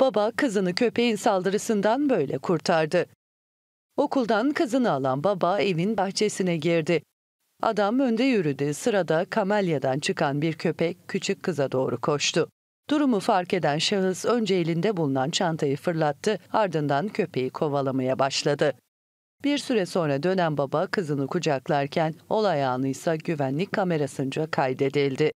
Baba kızını köpeğin saldırısından böyle kurtardı. Okuldan kızını alan baba evin bahçesine girdi. Adam önde yürüdü. Sırada kamelyadan çıkan bir köpek küçük kıza doğru koştu. Durumu fark eden şahıs önce elinde bulunan çantayı fırlattı, ardından köpeği kovalamaya başladı. Bir süre sonra dönen baba kızını kucaklarken olay anıysa güvenlik kamerasınca kaydedildi.